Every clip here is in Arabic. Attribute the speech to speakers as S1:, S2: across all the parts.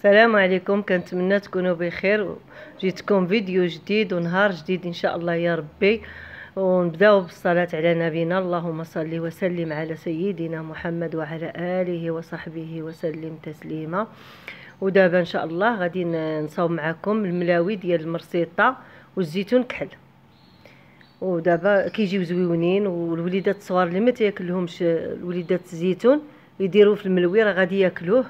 S1: السلام عليكم كنتمنى تكونوا بخير جيتكم فيديو جديد ونهار جديد ان شاء الله يا ربي ونبداو بالصلاه على نبينا اللهم صل وسلم على سيدنا محمد وعلى اله وصحبه وسلم تسليما ودابا ان شاء الله غادي نصاوب معكم الملاوي ديال المرسيطه والزيتون كحل ودابا كيجيو زويونين والوليدات الصغار اللي ما تاكلهمش الوليدات الزيتون يديروه في الملوي راه غادي ياكلوه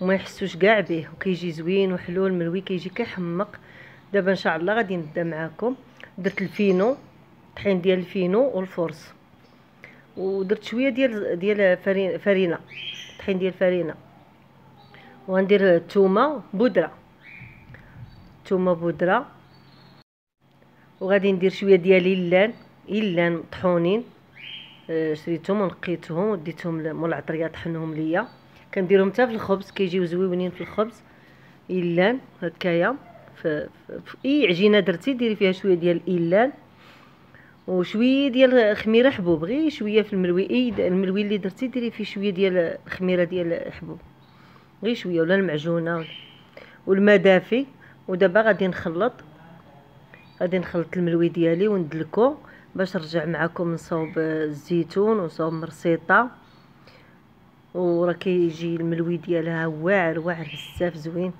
S1: وما يحسوش كاع به وكيجي زوين وحلو الملوي كيجي كيحمق دابا ان شاء الله غادي نبدا معاكم درت الفينو الطحين ديال الفينو والفرص ودرت شويه ديال ديال فرينه الطحين ديال فرينه وغندير الثومه بودره الثومه بودره وغادي ندير شويه ديال اللان اللان طحونين أه، شريتهم ونقيتهم وديتهم مول العطريه طحنهم ليا كنديرهم حتى في الخبز كيجيو زويونين في الخبز إيلان هكايا في, اي عجينه درتي ديري فيها شويه ديال الايلان وشويه ديال خميره حبوب غير شويه في الملوي اي الملوي اللي درتي ديري فيه شويه ديال الخميره ديال الحبوب غير شويه ولا المعجونه ولا والماء دافي ودابا غادي نخلط غادي نخلط الملوي ديالي وندلكو باش نرجع معكم نصاوب الزيتون ونصاوب مرسيطه وراه كيجي الملوي ديالها واعر واعر بزاف زوين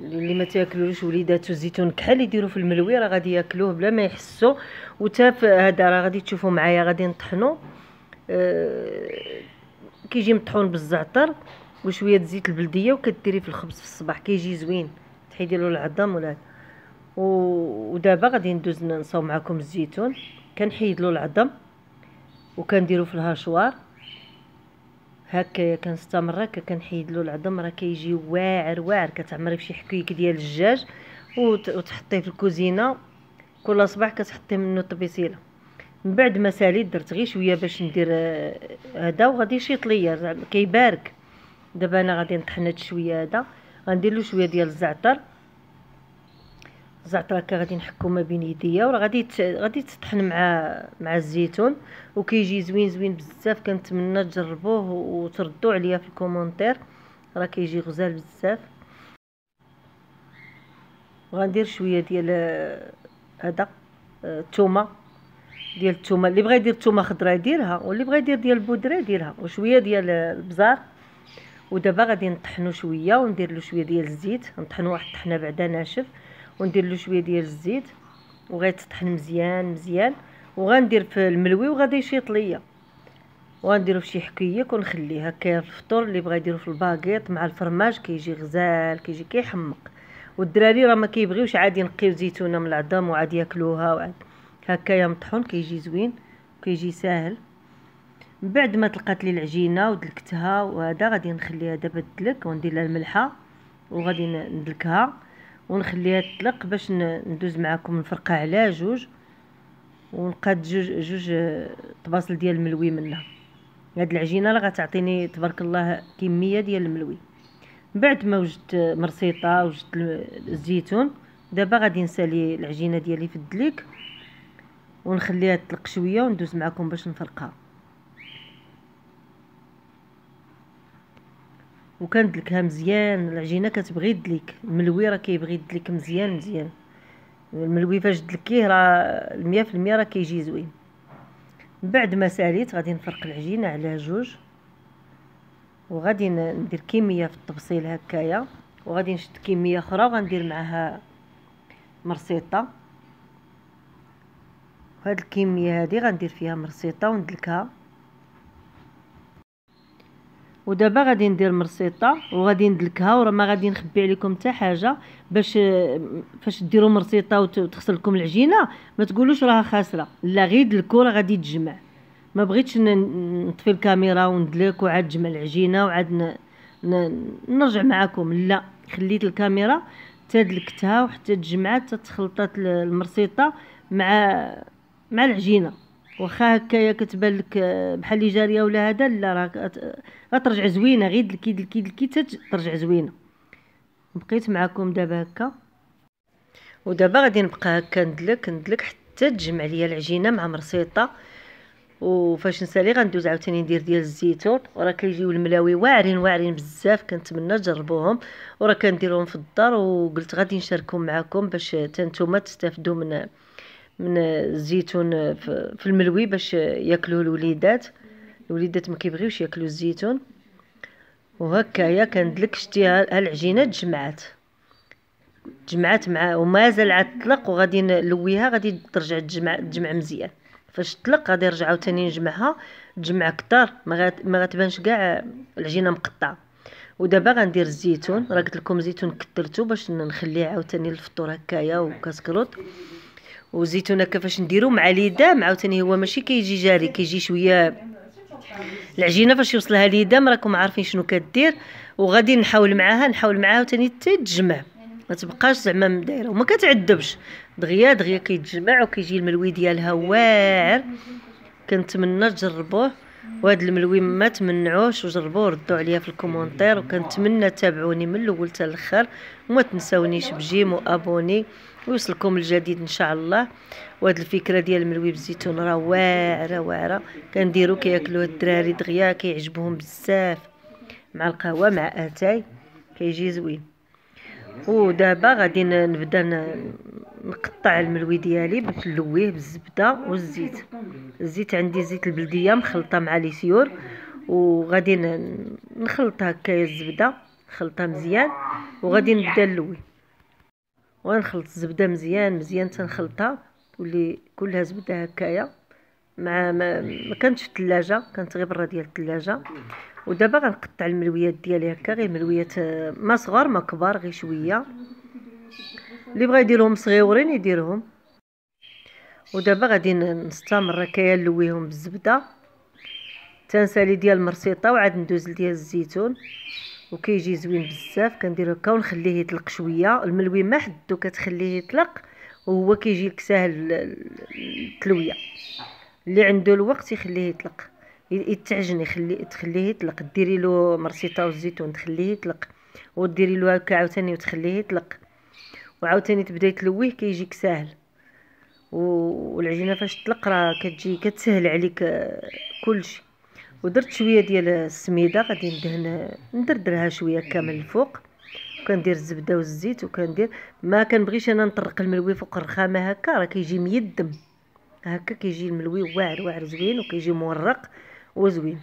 S1: اللي ما تاكلوش وليداتو الزيتون كحل يديروا في الملوي راه غادي ياكلوه بلا ما يحسوا وتا هذا راه غادي تشوفوا معايا غادي نطحنوا أه كيجي مطحون بالزعتر وشويه زيت البلديه وكديري في الخبز في الصباح كيجي زوين تحيدي له العظام ولا ودابا غادي ندوز نصاوب معكم الزيتون كنحيد له العظام وكنديرو في الهشوار هكايا كنستمر هكا كنحيد له العظم راه كيجي واعر واعر كتعمري بشي حكيك ديال الدجاج وتحطيه في الكوزينه كل صباح كتحطي منه طبيسيله من بعد ما ساليت درت غير شويه باش ندير آه، هذا وغادي يشيط ليا كيبارك دابا انا غادي نطحن هاد شويه هذا غندير له شويه ديال الزعتر الزعتر هكا غادي نحكو ما بين يديا وراه غادي غادي تطحن مع مع الزيتون وكيجي زوين زوين بزاف كنتمنى تجربوه وتردوا عليا في الكومونتير راه كيجي غزال بزاف وغندير شويه ديال هذا الثومه ديال الثومه اللي بغى يدير الثومه خضراء يديرها واللي بغى يدير ديال البودره يديرها وشويه ديال البزار ودابا غادي نطحنو شويه وندير له شويه ديال الزيت نطحنو واحد الطحنه بعدا ناشف وندير له شويه ديال الزيت وغيتطحن مزيان مزيان وغندير في الملوي وغادي يشيط ليا وغنديرو فشي حكيك ونخليه هكا الفطور اللي بغا يديرو في الباكيط مع الفرماج كيجي غزال كيجي كيحمق والدراري راه ما كيبغيوش عادي ينقيو زيتونه من العظام وعاد ياكلوها وعاد هكايا مطحون كيجي زوين كيجي ساهل من بعد ما طلقات لي العجينه ودلكتها وهذا غادي نخليها دابا تدلك وندير لها الملحه وغادي ندلكها ونخليها تطلق باش ندوز معكم الفرقه على جوج ونقاد جوج جوج طباصل ديال الملوي منها هاد العجينه راه غتعطيني تبارك الله كميه ديال الملوي بعد ما وجدت مرسيطه وجدت الزيتون دابا غادي نسالي العجينه ديالي في الدليك ونخليها تطلق شويه وندوز معكم باش نفرقها وكندلكها دلكها مزيان العجينه كتبغي دليك الملوي راه كيبغي دليك مزيان مزيان الملوي فاش دلكيه راه المية في المية راه كيجي زوين من بعد ما ساليت غادي نفرق العجينه على جوج وغادي ندير كميه في التبصيل هكايا وغادي نشد كميه اخرى وغندير معها مرسيطه وهاد الكميه هادي غندير فيها مرسيطه وندلكها ودابا غادي ندير مرسيطه وغادي ندلكها وراه ما غادي نخبي عليكم حتى حاجه باش فاش ديروا مرسيطه وتغسل لكم العجينه ما تقولوش راها خاسره لا غير دلكو راه غادي تجمع ما بغيتش نطفي الكاميرا وندلك وعاد تجمع العجينه وعاد نرجع معكم لا خليت الكاميرا حتى دلكتها وحتى تجمعات تخلطات المرسيطه مع مع العجينه واخا هكايا كتبان لك آه، بحال اللي جاريه ولا هذا لا راه آه، غترجع زوينه غير الكيد الكيد الكيد ترجع زوينه بقيت معكم دابا هكا ودابا غادي نبقى هكا ندلك ندلك حتى تجمع ليا العجينه مع مرسيطه وفاش نسالي غندوز عاوتاني ندير ديال الزيتون وراه كيجيو الملاوي واعرين واعرين بزاف كنتمنى تجربوهم وراه كنديرهم في الدار وقلت غادي نشاركهم معكم باش نتوما تستافدوا من من الزيتون في الملوي باش ياكلوه الوليدات الوليدات ما كيبغيوش ياكلوا الزيتون وهكايا كندلك شتي العجينه تجمعات تجمعات مع ومازال عاد طلق وغادي نلويها غادي ترجع تجمع تجمع مزيان فاش تطلق غادي نرجع عاوتاني نجمعها تجمع كتر ما غتبانش كاع العجينه مقطعه ودابا غندير الزيتون راه قلت لكم زيتون كثرته باش نخليه عاوتاني للفطور هكايا وكاسكروت وزيتونا كيفاش نديرو مع مع عاوتاني هو ماشي كيجي جاري كيجي شويه العجينه فاش يوصلها ليدا راكم عارفين شنو كدير وغادي نحاول معاها نحاول معاها عاوتاني تتجمع ما تبقاش زعما دايره وما كتعذبش دغيا دغيا كيتجمع وكيجي الملوي ديالها واعر كنتمنى تجربوه وهاد الملوي ما تمنعوش وجربوه ردوا عليا في الكومونتير وكنتمنى تابعوني من الاول حتى الاخر وما تنساونيش بجيم وابوني ويوصلكم الجديد ان شاء الله وهاد الفكره ديال الملوي بالزيتون راه واعره واعره كنديرو كياكلوه الدراري دغيا كيعجبهم بزاف مع القهوه مع اتاي كيجي زوين ودابا غادي نبدا نقطع الملوي ديالي باش نلويه بالزبده والزيت الزيت عندي زيت البلديه مخلطه مع لي سيور وغادي نخلط هكايا الزبده نخلطها مزيان وغادي نبدا نلوي ونخلط الزبده مزيان مزيان تنخلطها تولي كلها زبده هكايا مع ما, كانتش في الثلاجه كانت غير برا ديال الثلاجه ودابا غنقطع الملويات ديالي هكا غير ملويات آه، ما صغار ما كبار غير شويه اللي بغا يديرهم صغيورين يديرهم ودابا غادي نستمر كيا نلويهم بالزبده تنسالي ديال المرسيطه وعاد ندوز ديال الزيتون وكيجي زوين بزاف كندير هكا ونخليه يطلق شويه الملوي ما حدو كتخليه يطلق وهو كيجي لك ساهل التلويه اللي عنده الوقت يخليه يطلق يتعجن يخلي تخليه يطلق ديري له مرسيطه والزيتون تخليه يطلق وديري له هكا عاوتاني وتخليه يطلق وعاوتاني تبداي تلويه كيجيك كي ساهل والعجينه فاش تطلق راه كتجي كتسهل عليك آه، كلشي ودرت شويه ديال السميده غادي ندهن ندردرها شويه كامل الفوق وكندير الزبده والزيت وكندير ما كنبغيش انا نطرق الملوي فوق الرخامه هكا راه كيجي ميدم هكا كيجي الملوي واعر واعر زوين وكيجي مورق وزوين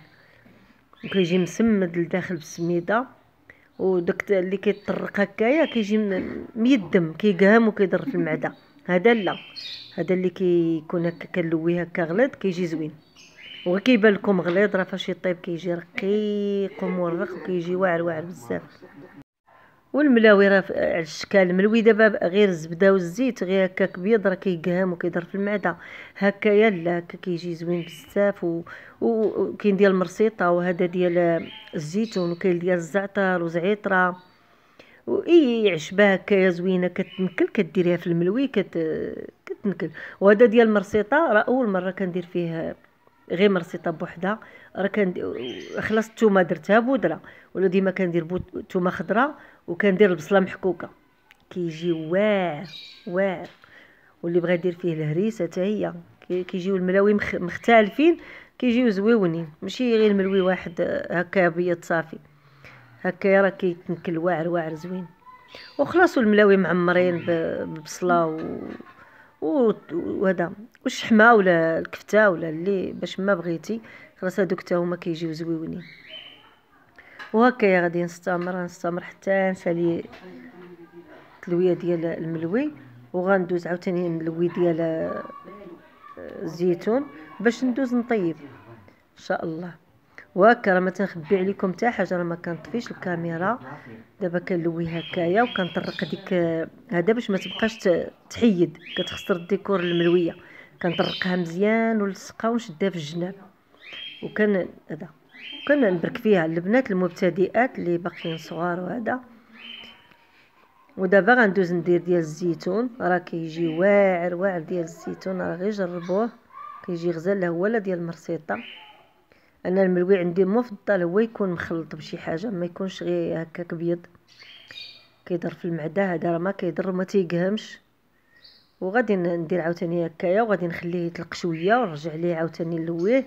S1: وكيجي مسمد لداخل بالسميده وداك اللي كيطرق هكايا كيجي ميدم كيقهم وكيضر في المعده هذا لا هذا اللي كيكون هكا كنلويه هكا غليظ كيجي زوين كيبان لكم غليظ راه فاش يطيب كيجي رقيق ومورق وكيجي واعر واعر بزاف والملاوي راه على الشكل الملوي دابا غير الزبده والزيت غير هكاك بيض راه كيقهام وكيضر في المعده هكايا لا هكا كيجي زوين بزاف و... وكاين ديال المرسيطه وهذا ديال الزيتون وكاين ديال الزعتر وزعيطره واي عشبه هكايا زوينه كتنكل كديريها في الملوي كت... كتنكل وهذا ديال المرسيطه راه اول مره كندير فيه غير مرسيطه بوحدها راه كندير خلاص الثومه درتها بودره ولا ديما كندير بو... تومه خضراء وكندير البصله محكوكه كيجي واعر واعر واللي بغا يدير فيه الهريسه حتى هي كيجيو الملاوي مختلفين كيجيو زويونين ماشي غير ملوي واحد آه، هكا ابيض صافي هكا راه كيتنكل واعر واعر زوين وخلاصوا الملاوي معمرين بالبصله و وهذا والشحمه ولا الكفته ولا اللي باش ما بغيتي خلاص هادوك حتى هما كيجيو زويونين وهكايا غادي نستمر نستمر حتى نسالي التلويه ديال الملوي وغندوز عاوتاني نلوي ديال آه، الزيتون باش ندوز نطيب ان شاء الله وهكا راه ما تنخبي عليكم حتى حاجه راه ما كنطفيش الكاميرا دابا كنلوي هكايا وكنطرق ديك هذا باش ما تبقاش تحيد كتخسر الديكور الملويه كنطرقها مزيان ونلصقها ونشدها في الجناب وكان هذا كنبرك فيها البنات المبتدئات اللي باقيين صغار وهذا ودابا غندوز ندير ديال الزيتون راه كيجي واعر واعر ديال الزيتون راه غير جربوه كيجي غزال لا هو لا ديال المرسيطه انا الملوي عندي مفضل هو يكون مخلط بشي حاجه ما يكونش غير هكاك ابيض كيضر في المعده هذا راه ما كيضر ما تيقهمش وغادي ندير عاوتاني هكايا وغادي نخليه يطلق شويه ونرجع ليه عاوتاني نلويه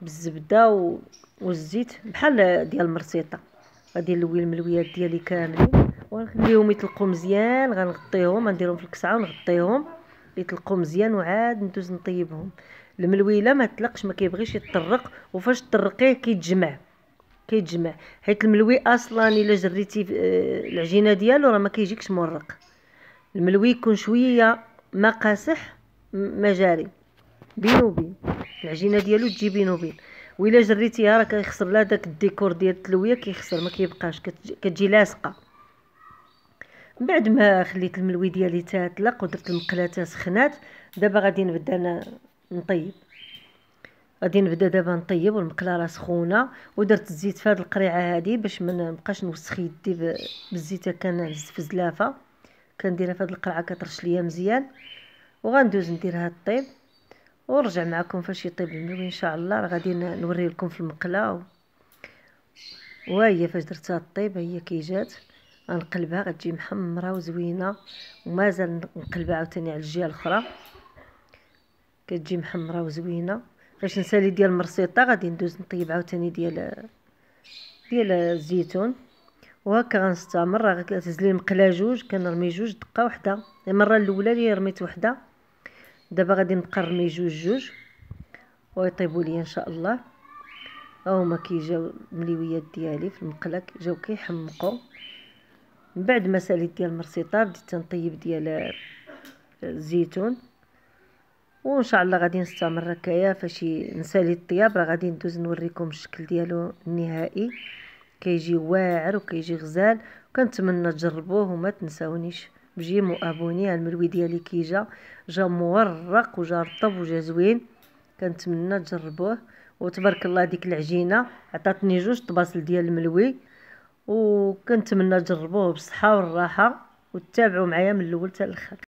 S1: بالزبده و... والزيت بحال ديال المرسيطه غادي نلوي الملويات ديالي كاملين ونخليهم يطلقوا مزيان غنغطيهم غنديرهم في الكسعه ونغطيهم يطلقوا مزيان وعاد ندوز نطيبهم الملوي ما تطلقش ما كيبغيش وفاش طرقيه كيتجمع كيتجمع حيت الملوي اصلا الا جريتي آه، العجينه ديالو راه ما كيجيكش الملوي يكون شويه ما قاسح ما بين وبين العجينه ديالو تجي بينو بين وإلا جريتيها راه كيخسر لها داك الديكور ديال التلويه كيخسر ما كيبقاش كتجي لاصقه من بعد ما خليت الملوي ديالي تاتلق ودرت تا سخنات دابا غادي نبدا انا نطيب غادي نبدا دابا نطيب والمقله راه سخونه ودرت الزيت في هذه القريعه هذه باش ما نبقاش نوسخ يدي بالزيت كنهز في زلافه كنديرها في هذه القرعه كترش ليا مزيان وغندوز ندير هاد الطيب ونرجع معكم فاش يطيب الملوي ان شاء الله راه غادي نوري لكم في المقله وهي فاش درتها طيب هي كي جات غنقلبها غتجي محمره وزوينه ومازال نقلبها عاوتاني على الجهه الاخرى كتجي محمره وزوينه باش نسالي ديال المرسيطه غادي ندوز نطيب عاوتاني ديال ديال الزيتون وهكا غنستمر راه تهزلي المقله جوج كنرمي جوج دقه وحده المره الاولى اللي رميت وحده دابا غادي نقرمي جوج جوج ويطيبوا لي ان شاء الله ها هما كيجاو المليويات ديالي في المقله جاو كيحمقوا من بعد ما ساليت ديال المرسيطه بديت تنطيب ديال الزيتون وان شاء الله غادي نستمر هكايا فاش نسالي الطياب راه غادي ندوز نوريكم الشكل ديالو النهائي كيجي واعر وكيجي غزال وكنتمنى تجربوه وما تنساونيش بجيم وابوني الملوي ديالي كي جا جا مورق وجا رطب وجا زوين كنتمنى تجربوه وتبارك الله ديك العجينه عطاتني جوج طباسل ديال الملوي وكنتمنى تجربوه بالصحه والراحه وتتابعوا معايا من الاول حتى الاخر